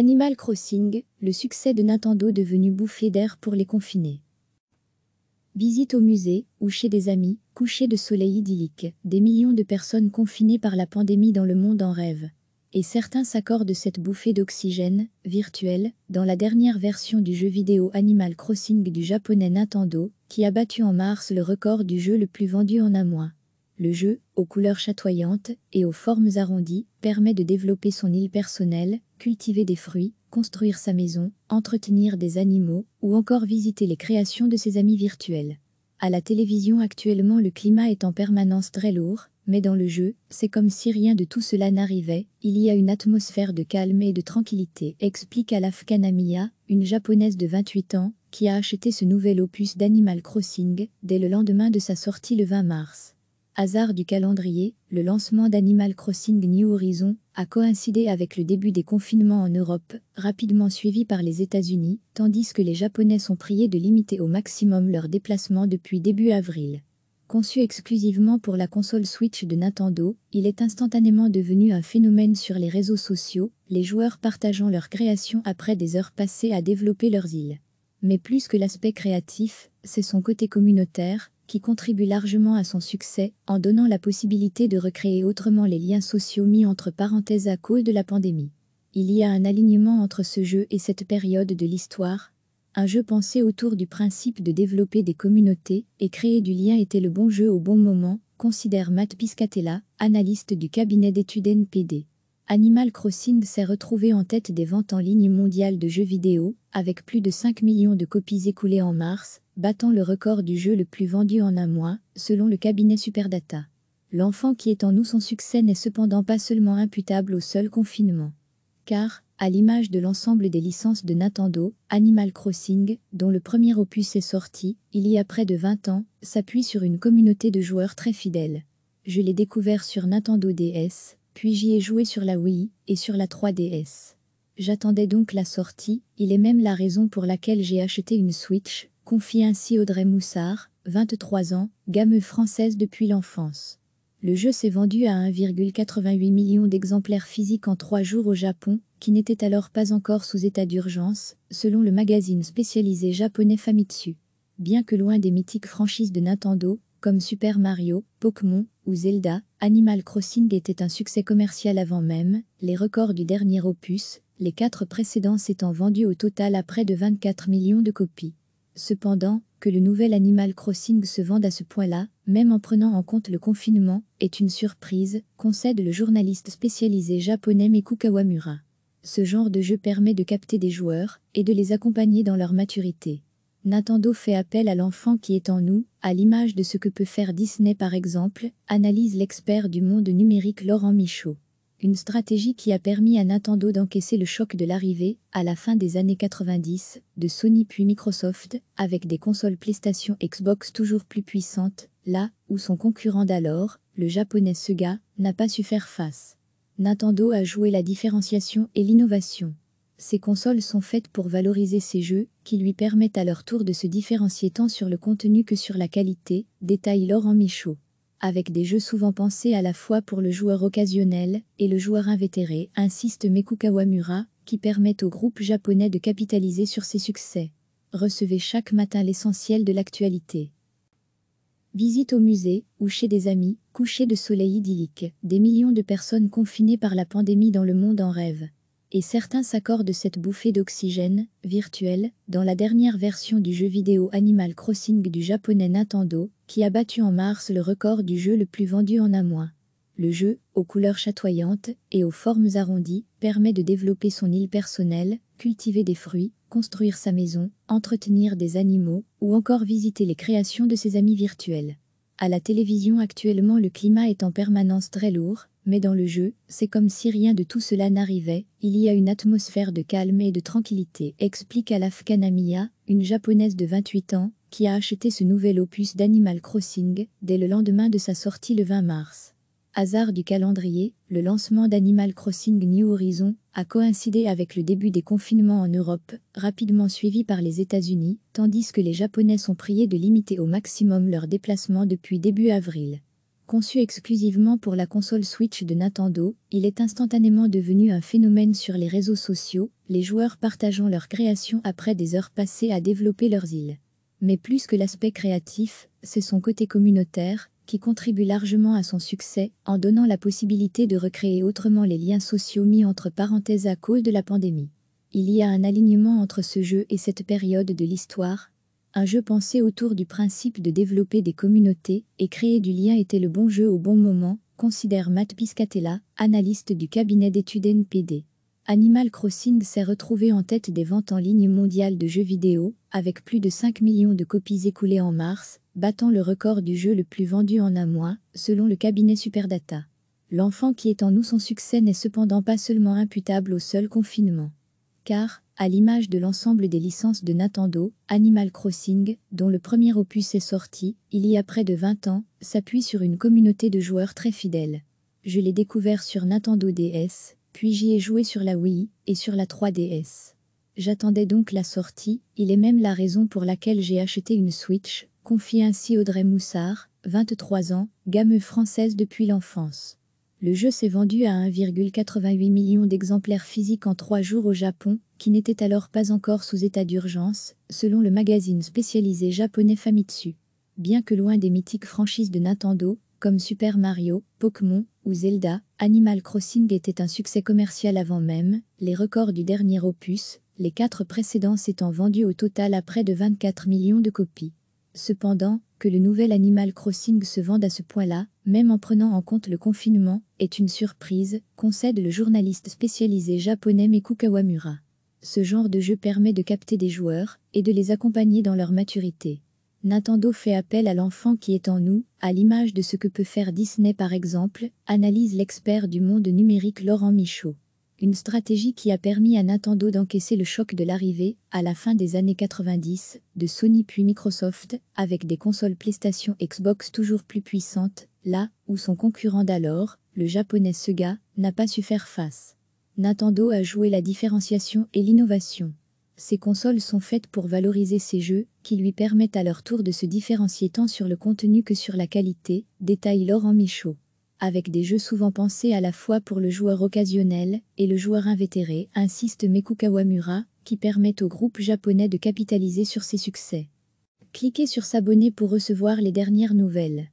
Animal Crossing, le succès de Nintendo devenu bouffée d'air pour les confinés. Visite au musée, ou chez des amis, coucher de soleil idyllique, des millions de personnes confinées par la pandémie dans le monde en rêve. Et certains s'accordent cette bouffée d'oxygène, virtuelle, dans la dernière version du jeu vidéo Animal Crossing du japonais Nintendo, qui a battu en mars le record du jeu le plus vendu en un mois. Le jeu, aux couleurs chatoyantes et aux formes arrondies, permet de développer son île personnelle, cultiver des fruits, construire sa maison, entretenir des animaux ou encore visiter les créations de ses amis virtuels. À la télévision actuellement le climat est en permanence très lourd, mais dans le jeu, c'est comme si rien de tout cela n'arrivait, il y a une atmosphère de calme et de tranquillité, explique Alaf Kanamiya, une japonaise de 28 ans, qui a acheté ce nouvel opus d'Animal Crossing dès le lendemain de sa sortie le 20 mars. Hasard du calendrier, le lancement d'Animal Crossing New Horizon a coïncidé avec le début des confinements en Europe, rapidement suivi par les États-Unis, tandis que les Japonais sont priés de limiter au maximum leurs déplacements depuis début avril. Conçu exclusivement pour la console Switch de Nintendo, il est instantanément devenu un phénomène sur les réseaux sociaux, les joueurs partageant leurs créations après des heures passées à développer leurs îles. Mais plus que l'aspect créatif, c'est son côté communautaire, qui contribue largement à son succès en donnant la possibilité de recréer autrement les liens sociaux mis entre parenthèses à cause de la pandémie. Il y a un alignement entre ce jeu et cette période de l'histoire. Un jeu pensé autour du principe de développer des communautés et créer du lien était le bon jeu au bon moment, considère Matt Piscatella, analyste du cabinet d'études NPD. Animal Crossing s'est retrouvé en tête des ventes en ligne mondiale de jeux vidéo, avec plus de 5 millions de copies écoulées en mars, battant le record du jeu le plus vendu en un mois, selon le cabinet Superdata. L'enfant qui est en nous son succès n'est cependant pas seulement imputable au seul confinement. Car, à l'image de l'ensemble des licences de Nintendo, Animal Crossing, dont le premier opus est sorti, il y a près de 20 ans, s'appuie sur une communauté de joueurs très fidèles. Je l'ai découvert sur Nintendo DS, puis j'y ai joué sur la Wii et sur la 3DS. J'attendais donc la sortie, il est même la raison pour laquelle j'ai acheté une Switch, confie ainsi Audrey Moussard, 23 ans, gamme française depuis l'enfance. Le jeu s'est vendu à 1,88 million d'exemplaires physiques en trois jours au Japon, qui n'était alors pas encore sous état d'urgence, selon le magazine spécialisé japonais Famitsu. Bien que loin des mythiques franchises de Nintendo, comme Super Mario, Pokémon ou Zelda, Animal Crossing était un succès commercial avant même les records du dernier opus, les quatre précédents s'étant vendus au total à près de 24 millions de copies. Cependant, que le nouvel Animal Crossing se vende à ce point-là, même en prenant en compte le confinement, est une surprise, concède le journaliste spécialisé japonais Miku Kawamura. Ce genre de jeu permet de capter des joueurs et de les accompagner dans leur maturité. Nintendo fait appel à l'enfant qui est en nous, à l'image de ce que peut faire Disney par exemple, analyse l'expert du monde numérique Laurent Michaud. Une stratégie qui a permis à Nintendo d'encaisser le choc de l'arrivée, à la fin des années 90, de Sony puis Microsoft, avec des consoles PlayStation Xbox toujours plus puissantes, là où son concurrent d'alors, le japonais Sega, n'a pas su faire face. Nintendo a joué la différenciation et l'innovation. Ces consoles sont faites pour valoriser ces jeux qui lui permettent à leur tour de se différencier tant sur le contenu que sur la qualité, détaille Laurent Michaud. Avec des jeux souvent pensés à la fois pour le joueur occasionnel et le joueur invétéré, insiste Meku Kawamura, qui permettent au groupe japonais de capitaliser sur ses succès. Recevez chaque matin l'essentiel de l'actualité. Visite au musée, ou chez des amis, coucher de soleil idyllique, des millions de personnes confinées par la pandémie dans le monde en rêve et certains s'accordent cette bouffée d'oxygène, virtuelle, dans la dernière version du jeu vidéo Animal Crossing du japonais Nintendo, qui a battu en mars le record du jeu le plus vendu en un mois. Le jeu, aux couleurs chatoyantes et aux formes arrondies, permet de développer son île personnelle, cultiver des fruits, construire sa maison, entretenir des animaux ou encore visiter les créations de ses amis virtuels. À la télévision actuellement le climat est en permanence très lourd, mais dans le jeu, c'est comme si rien de tout cela n'arrivait, il y a une atmosphère de calme et de tranquillité, explique Alaf Kanamiya, une japonaise de 28 ans, qui a acheté ce nouvel opus d'Animal Crossing dès le lendemain de sa sortie le 20 mars. Hasard du calendrier, le lancement d'Animal Crossing New Horizon a coïncidé avec le début des confinements en Europe, rapidement suivi par les États-Unis, tandis que les Japonais sont priés de limiter au maximum leurs déplacements depuis début avril. Conçu exclusivement pour la console Switch de Nintendo, il est instantanément devenu un phénomène sur les réseaux sociaux, les joueurs partageant leurs créations après des heures passées à développer leurs îles. Mais plus que l'aspect créatif, c'est son côté communautaire qui contribue largement à son succès en donnant la possibilité de recréer autrement les liens sociaux mis entre parenthèses à cause de la pandémie. Il y a un alignement entre ce jeu et cette période de l'histoire un jeu pensé autour du principe de développer des communautés et créer du lien était le bon jeu au bon moment, considère Matt Piscatella, analyste du cabinet d'études NPD. Animal Crossing s'est retrouvé en tête des ventes en ligne mondiale de jeux vidéo, avec plus de 5 millions de copies écoulées en mars, battant le record du jeu le plus vendu en un mois, selon le cabinet Superdata. L'enfant qui est en nous son succès n'est cependant pas seulement imputable au seul confinement. Car, à l'image de l'ensemble des licences de Nintendo, Animal Crossing, dont le premier opus est sorti, il y a près de 20 ans, s'appuie sur une communauté de joueurs très fidèles. Je l'ai découvert sur Nintendo DS, puis j'y ai joué sur la Wii et sur la 3DS. J'attendais donc la sortie, il est même la raison pour laquelle j'ai acheté une Switch, confie ainsi Audrey Moussard, 23 ans, gamme française depuis l'enfance. Le jeu s'est vendu à 1,88 million d'exemplaires physiques en trois jours au Japon, qui n'était alors pas encore sous état d'urgence, selon le magazine spécialisé japonais Famitsu. Bien que loin des mythiques franchises de Nintendo, comme Super Mario, Pokémon ou Zelda, Animal Crossing était un succès commercial avant même les records du dernier opus, les quatre précédents s'étant vendus au total à près de 24 millions de copies. Cependant, que le nouvel Animal Crossing se vende à ce point-là, même en prenant en compte le confinement, est une surprise, concède le journaliste spécialisé japonais Meku Kawamura. Ce genre de jeu permet de capter des joueurs et de les accompagner dans leur maturité. Nintendo fait appel à l'enfant qui est en nous, à l'image de ce que peut faire Disney par exemple, analyse l'expert du monde numérique Laurent Michaud une stratégie qui a permis à Nintendo d'encaisser le choc de l'arrivée, à la fin des années 90, de Sony puis Microsoft, avec des consoles PlayStation Xbox toujours plus puissantes, là où son concurrent d'alors, le japonais Sega, n'a pas su faire face. Nintendo a joué la différenciation et l'innovation. Ces consoles sont faites pour valoriser ces jeux, qui lui permettent à leur tour de se différencier tant sur le contenu que sur la qualité, détaille Laurent Michaud avec des jeux souvent pensés à la fois pour le joueur occasionnel et le joueur invétéré, insiste Meku Kawamura, qui permet au groupe japonais de capitaliser sur ses succès. Cliquez sur s'abonner pour recevoir les dernières nouvelles.